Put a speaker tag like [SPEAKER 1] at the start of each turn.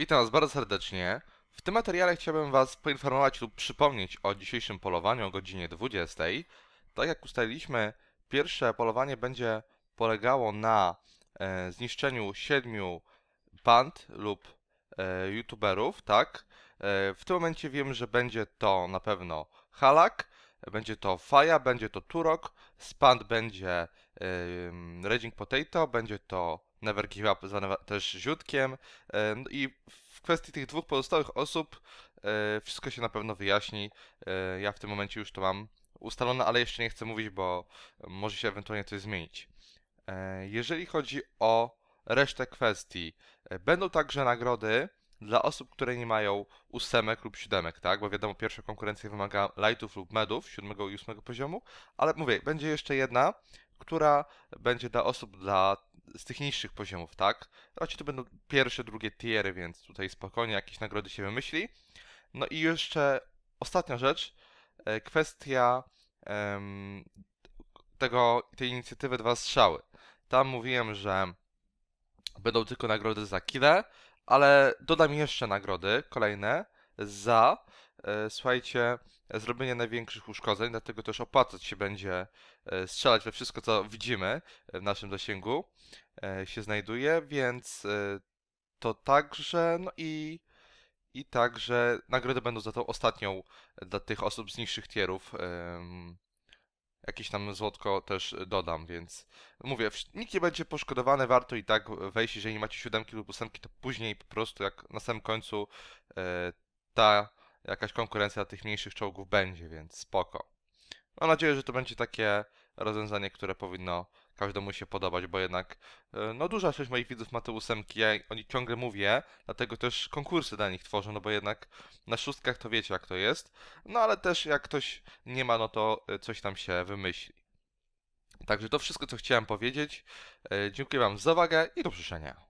[SPEAKER 1] Witam Was bardzo serdecznie. W tym materiale chciałbym Was poinformować lub przypomnieć o dzisiejszym polowaniu o godzinie 20. Tak jak ustaliliśmy, pierwsze polowanie będzie polegało na e, zniszczeniu siedmiu band lub e, youtuberów, tak? E, w tym momencie wiem, że będzie to na pewno Halak, będzie to Faja, będzie to Turok, Spand będzie e, Raging Potato, będzie to Never Give Up zwane też źródkiem. E, no i w kwestii tych dwóch pozostałych osób e, wszystko się na pewno wyjaśni. E, ja w tym momencie już to mam ustalone, ale jeszcze nie chcę mówić, bo może się ewentualnie coś zmienić. Jeżeli chodzi o resztę kwestii, będą także nagrody dla osób, które nie mają ósemek lub siódemek, tak? Bo wiadomo, pierwsza konkurencja wymaga lightów lub medów siódmego i ósmego poziomu, ale mówię, będzie jeszcze jedna, która będzie dla osób dla z tych niższych poziomów, tak? Raczej to będą pierwsze, drugie tiery, więc tutaj spokojnie jakieś nagrody się wymyśli. No i jeszcze ostatnia rzecz, e, kwestia um, tego, tej inicjatywy Dwa Strzały. Tam mówiłem, że będą tylko nagrody za kile, ale dodam jeszcze nagrody kolejne za E, słuchajcie, zrobienie największych uszkodzeń, dlatego też opłacać się będzie e, strzelać we wszystko, co widzimy e, w naszym zasięgu się znajduje, więc to także, no i, i także nagrody będą za tą ostatnią dla tych osób z niższych tierów. Jakieś tam złotko też dodam, więc mówię, nikt nie będzie poszkodowany, warto i tak wejść, jeżeli macie siódemki lub ósemki, to później po prostu jak na samym końcu ta jakaś konkurencja tych mniejszych czołgów będzie, więc spoko. Mam nadzieję, że to będzie takie rozwiązanie, które powinno każdemu się podobać, bo jednak e, no duża część moich widzów ma te ósemki, ja o nich ciągle mówię, dlatego też konkursy dla nich tworzę, no bo jednak na szóstkach to wiecie jak to jest, no ale też jak ktoś nie ma, no to e, coś tam się wymyśli. Także to wszystko, co chciałem powiedzieć. E, dziękuję Wam za uwagę i do usłyszenia.